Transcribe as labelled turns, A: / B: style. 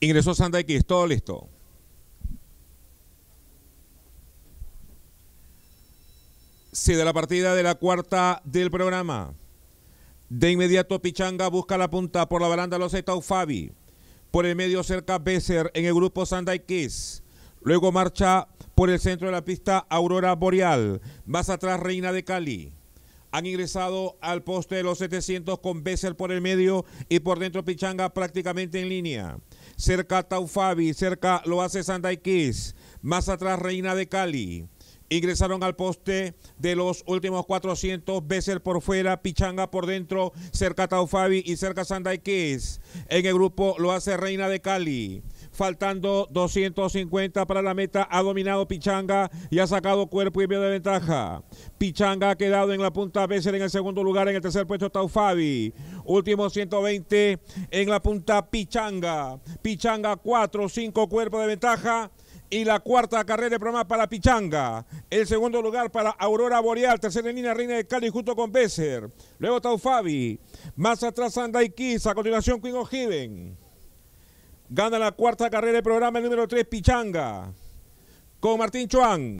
A: Ingresó Santa todo listo. Se da la partida de la cuarta del programa. De inmediato Pichanga busca la punta por la baranda los Fabi. Por el medio cerca Besser en el grupo Sandai Kiss. Luego marcha por el centro de la pista Aurora Boreal. Más atrás Reina de Cali. Han ingresado al poste de los 700 con Besser por el medio y por dentro Pichanga prácticamente en línea cerca Taufabi. cerca lo hace Sandaiquis, más atrás Reina de Cali. Ingresaron al poste de los últimos 400, Besser por fuera, Pichanga por dentro, cerca Taufabi. y cerca Sandaiquís En el grupo lo hace Reina de Cali faltando 250 para la meta, ha dominado Pichanga y ha sacado cuerpo y medio de ventaja. Pichanga ha quedado en la punta Besser en el segundo lugar, en el tercer puesto está Ufabi. Último 120 en la punta Pichanga. Pichanga 4, 5 cuerpos de ventaja y la cuarta carrera de programa para Pichanga. El segundo lugar para Aurora Boreal, tercera en línea Reina de Cali junto con Besser. Luego Taufabi. Más atrás Andaiquis, a continuación Queen O'Hiven. Gana la cuarta carrera del programa el número 3, Pichanga, con Martín Chuan.